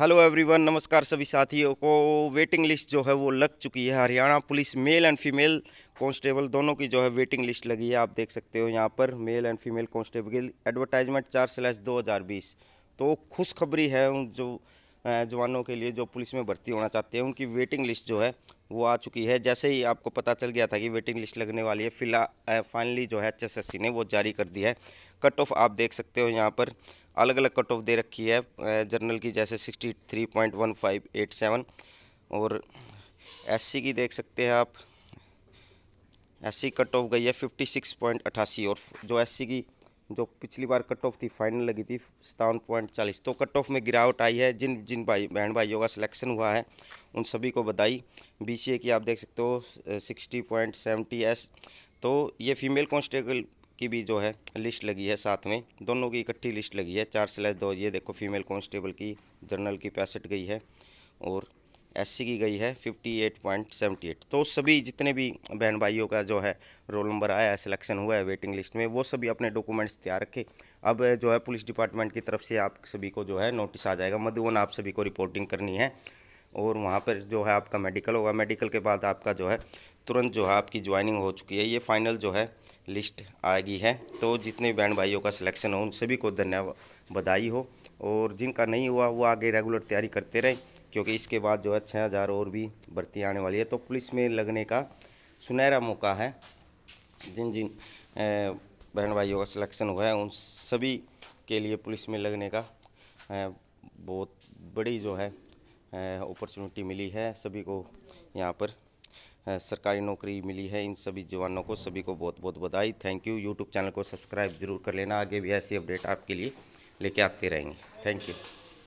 hello everyone नमस्कार सभी साथियों को वेटिंग लिस्ट जो है वो लग चुकी है Haryana police male and female constable दोनों की जो है वेटिंग लिस्ट लगी है आप देख सकते हो यहाँ पर male and female constable advertisement चार स्लैश दो हज़ार बीस तो खुशखबरी है जो जवानों के लिए जो पुलिस में भर्ती होना चाहते हैं उनकी वेटिंग लिस्ट जो है वो आ चुकी है जैसे ही आपको पता चल गया था कि वेटिंग लिस्ट लगने वाली है फिलहाल फाइनली जो है एच ने वो जारी कर दी है कट ऑफ आप देख सकते हो यहाँ पर अलग अलग कट ऑफ दे रखी है जर्नल की जैसे sixty three point one five eight seven और एस की देख सकते हैं आप एस कट ऑफ गई है फिफ्टी सिक्स पॉइंट और जो एस की जो पिछली बार कट ऑफ थी फाइनल लगी थी सतावन पॉइंट चालीस तो कट ऑफ में गिरावट आई है जिन जिन भाई बहन भाइयों का सिलेक्शन हुआ है उन सभी को बधाई बी की आप देख सकते हो सिक्सटी पॉइंट सेवेंटी एस तो ये फीमेल कॉन्स्टेबल की भी जो है लिस्ट लगी है साथ में दोनों की इकट्ठी लिस्ट लगी है चार स्लैश दो ये देखो फीमेल कॉन्स्टेबल की जर्नल की पैंसठ गई है और एससी की गई है 58.78 तो सभी जितने भी बहन भाइयों का जो है रोल नंबर आया है सिलेक्शन हुआ है वेटिंग लिस्ट में वो सभी अपने डॉक्यूमेंट्स तैयार रखें अब जो है पुलिस डिपार्टमेंट की तरफ से आप सभी को जो है नोटिस आ जाएगा मधुवन आप सभी को रिपोर्टिंग करनी है और वहाँ पर जो है आपका मेडिकल होगा मेडिकल के बाद आपका जो है तुरंत जो है आपकी ज्वाइनिंग हो चुकी है ये फाइनल जो है लिस्ट आ गई है तो जितने बहन भाइयों का सिलेक्शन हो उन सभी को धन्यवाद बधाई हो और जिनका नहीं हुआ वो आगे रेगुलर तैयारी करते रहें क्योंकि इसके बाद जो है छः हज़ार और भी भर्ती आने वाली है तो पुलिस में लगने का सुनहरा मौका है जिन जिन बहन भाइयों का सिलेक्शन हुआ है उन सभी के लिए पुलिस में लगने का बहुत बड़ी जो है अपॉर्चुनिटी मिली है सभी को यहाँ पर सरकारी नौकरी मिली है इन सभी जवानों को सभी को बहुत बहुत बधाई थैंक यू यूट्यूब चैनल को सब्सक्राइब जरूर कर लेना आगे भी ऐसी अपडेट आपके लिए लेके आते रहेंगे थैंक यू